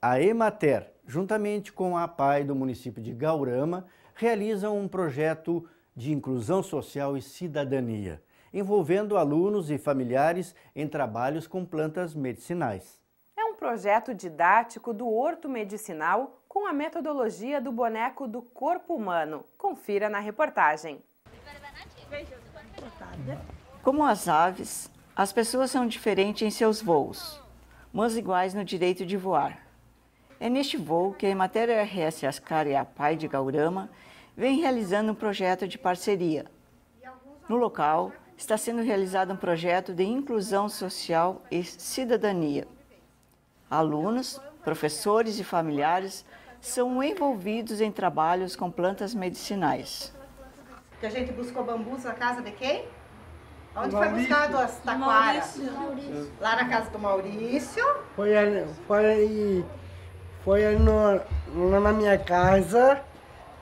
A Emater, juntamente com a PAI do município de Gaurama, realizam um projeto de inclusão social e cidadania, envolvendo alunos e familiares em trabalhos com plantas medicinais. É um projeto didático do horto medicinal com a metodologia do boneco do corpo humano. Confira na reportagem. Como as aves, as pessoas são diferentes em seus voos, mas iguais no direito de voar. É neste voo que a Emater RS Ascar e a PAI de Gaurama vem realizando um projeto de parceria. No local, está sendo realizado um projeto de inclusão social e cidadania. Alunos, professores e familiares são envolvidos em trabalhos com plantas medicinais. Que a gente buscou bambus na casa de quem? Onde foi buscado as taquaras? Lá na casa do Maurício. Foi, foi foi no, lá na minha casa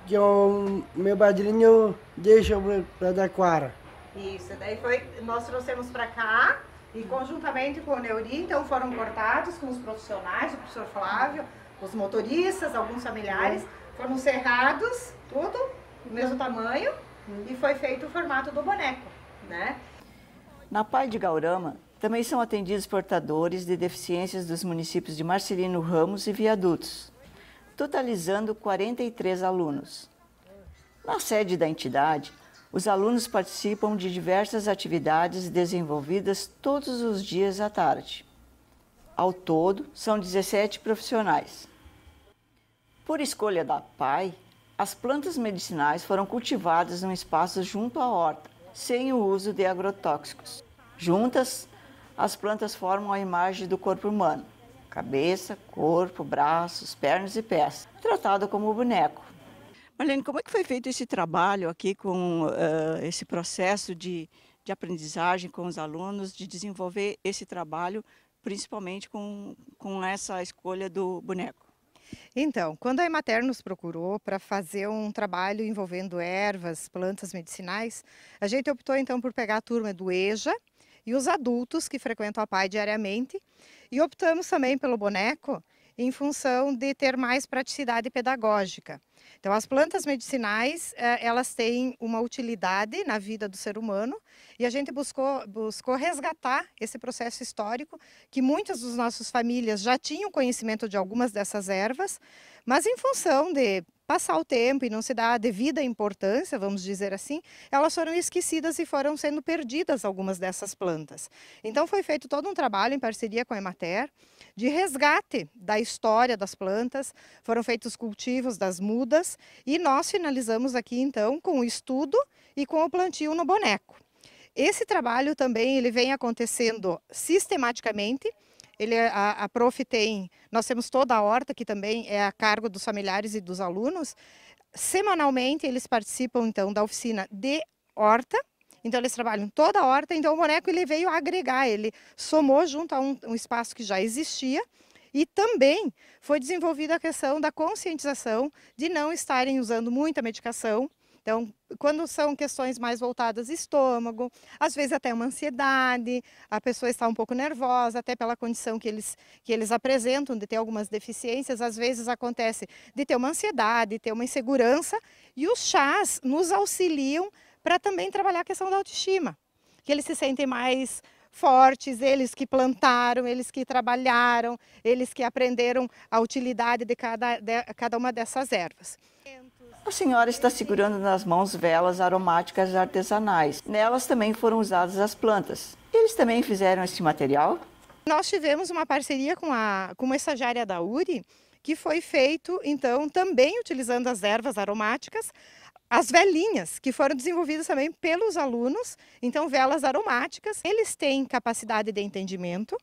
que o meu padrinho deixou para Taquara. Isso, daí foi, nós trouxemos para cá e conjuntamente com o Neuri, então foram cortados com os profissionais, o professor Flávio, os motoristas, alguns familiares, foram cerrados, tudo, do mesmo tamanho, e foi feito o formato do boneco, né? Na Pai de Gaurama, também são atendidos portadores de deficiências dos municípios de Marcelino Ramos e Viadutos, totalizando 43 alunos. Na sede da entidade, os alunos participam de diversas atividades desenvolvidas todos os dias à tarde. Ao todo, são 17 profissionais. Por escolha da PAI, as plantas medicinais foram cultivadas num espaço junto à horta, sem o uso de agrotóxicos. Juntas, as plantas formam a imagem do corpo humano: cabeça, corpo, braços, pernas e pés, tratado como boneco. Marlene, como é que foi feito esse trabalho aqui com uh, esse processo de, de aprendizagem com os alunos, de desenvolver esse trabalho, principalmente com, com essa escolha do boneco? Então, quando a Emater nos procurou para fazer um trabalho envolvendo ervas, plantas medicinais, a gente optou então por pegar a turma do EJA, e os adultos que frequentam a PAI diariamente. E optamos também pelo boneco em função de ter mais praticidade pedagógica. Então, as plantas medicinais, eh, elas têm uma utilidade na vida do ser humano e a gente buscou, buscou resgatar esse processo histórico que muitas das nossas famílias já tinham conhecimento de algumas dessas ervas, mas em função de passar o tempo e não se dá a devida importância, vamos dizer assim, elas foram esquecidas e foram sendo perdidas algumas dessas plantas. Então foi feito todo um trabalho em parceria com a Emater de resgate da história das plantas, foram feitos cultivos das mudas e nós finalizamos aqui então com o estudo e com o plantio no boneco. Esse trabalho também ele vem acontecendo sistematicamente ele, é, a, a prof tem, nós temos toda a horta, que também é a cargo dos familiares e dos alunos. Semanalmente eles participam então da oficina de horta, então eles trabalham toda a horta, então o boneco ele veio agregar, ele somou junto a um, um espaço que já existia, e também foi desenvolvida a questão da conscientização de não estarem usando muita medicação, então, quando são questões mais voltadas estômago, às vezes até uma ansiedade, a pessoa está um pouco nervosa, até pela condição que eles, que eles apresentam, de ter algumas deficiências, às vezes acontece de ter uma ansiedade, ter uma insegurança, e os chás nos auxiliam para também trabalhar a questão da autoestima, que eles se sentem mais fortes, eles que plantaram, eles que trabalharam, eles que aprenderam a utilidade de cada, de, cada uma dessas ervas. A senhora está segurando nas mãos velas aromáticas artesanais. Nelas também foram usadas as plantas. Eles também fizeram esse material? Nós tivemos uma parceria com, a, com uma estagiária da URI, que foi feito, então, também utilizando as ervas aromáticas, as velhinhas, que foram desenvolvidas também pelos alunos, então velas aromáticas. Eles têm capacidade de entendimento,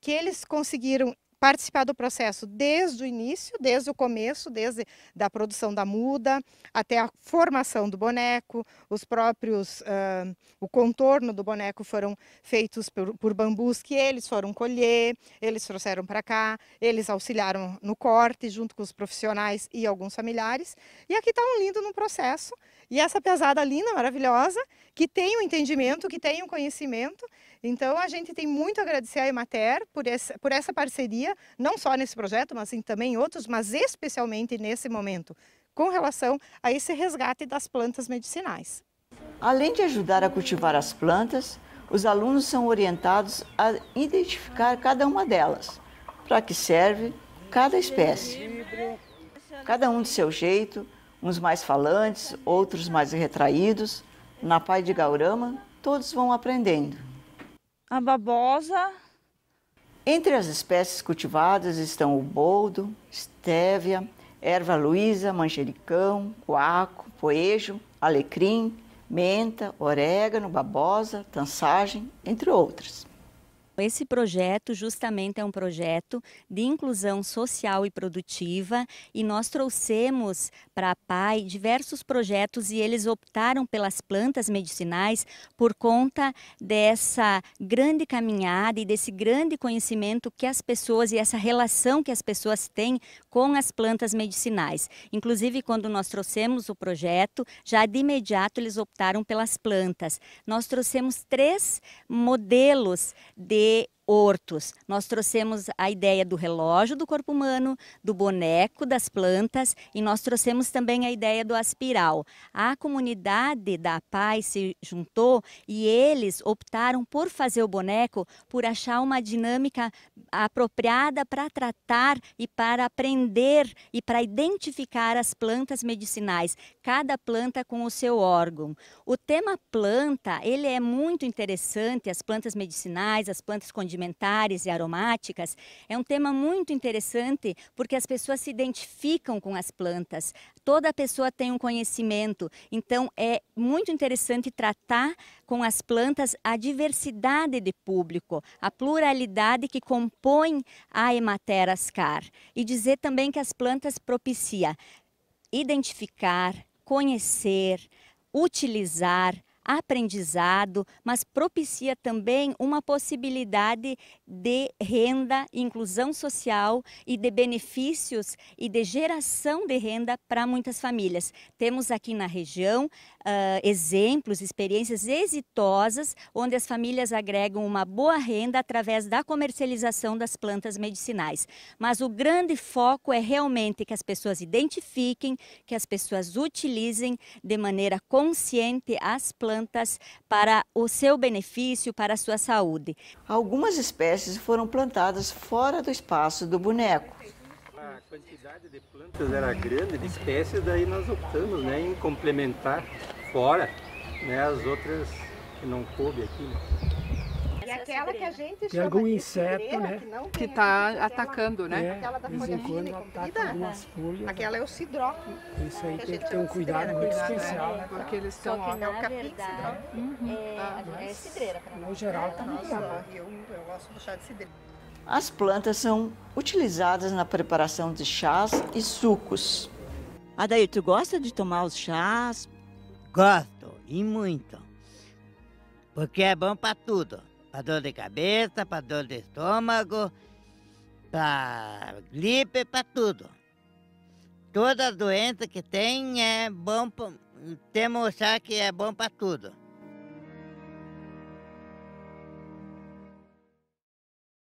que eles conseguiram participar do processo desde o início, desde o começo, desde da produção da muda até a formação do boneco, os próprios, uh, o contorno do boneco foram feitos por, por bambus que eles foram colher, eles trouxeram para cá, eles auxiliaram no corte junto com os profissionais e alguns familiares. E aqui está um lindo no processo e essa pesada linda, maravilhosa, que tem o um entendimento, que tem o um conhecimento então, a gente tem muito a agradecer à Emater por essa, por essa parceria, não só nesse projeto, mas em, também em outros, mas especialmente nesse momento, com relação a esse resgate das plantas medicinais. Além de ajudar a cultivar as plantas, os alunos são orientados a identificar cada uma delas, para que serve cada espécie. Cada um de seu jeito, uns mais falantes, outros mais retraídos. Na Pai de Gaurama, todos vão aprendendo a babosa. Entre as espécies cultivadas estão o boldo, estévia, erva luísa, manjericão, coaco, poejo, alecrim, menta, orégano, babosa, tansagem, entre outras. Esse projeto justamente é um projeto de inclusão social e produtiva e nós trouxemos para a PAI diversos projetos e eles optaram pelas plantas medicinais por conta dessa grande caminhada e desse grande conhecimento que as pessoas e essa relação que as pessoas têm com as plantas medicinais. Inclusive quando nós trouxemos o projeto, já de imediato eles optaram pelas plantas. Nós trouxemos três modelos de adik-adik. hortos. Nós trouxemos a ideia do relógio do corpo humano, do boneco das plantas e nós trouxemos também a ideia do aspiral. A comunidade da paz se juntou e eles optaram por fazer o boneco por achar uma dinâmica apropriada para tratar e para aprender e para identificar as plantas medicinais, cada planta com o seu órgão. O tema planta, ele é muito interessante, as plantas medicinais, as plantas condicionais, condimentares e aromáticas, é um tema muito interessante porque as pessoas se identificam com as plantas. Toda pessoa tem um conhecimento, então é muito interessante tratar com as plantas a diversidade de público, a pluralidade que compõe a Hematera Ascar. E dizer também que as plantas propicia identificar, conhecer, utilizar, aprendizado, mas propicia também uma possibilidade de renda, inclusão social e de benefícios e de geração de renda para muitas famílias. Temos aqui na região uh, exemplos, experiências exitosas, onde as famílias agregam uma boa renda através da comercialização das plantas medicinais. Mas o grande foco é realmente que as pessoas identifiquem, que as pessoas utilizem de maneira consciente as plantas plantas para o seu benefício, para a sua saúde. Algumas espécies foram plantadas fora do espaço do boneco. A quantidade de plantas era grande, de espécies, daí nós optamos né, em complementar fora né, as outras que não coube aqui. Né? E é aquela que a gente chama algum inseto, né? Que está atacando, né? É, aquela da folha fina e comprida. Aquela é o cidró. Isso aí tem que ter um cuidado muito especial. Né? Porque eles estão... Só que, na né? verdade, uhum. é, ah, é cidreira. No geral, está muito Eu gosto do chá de cidreira. As plantas são utilizadas na preparação de chás e sucos. Adair, tu gosta de tomar os chás? Gosto, e muito. Porque é bom para tudo para dor de cabeça, para dor de estômago, para gripe, para tudo. Toda doença que tem é bom, temos que achar que é bom para tudo.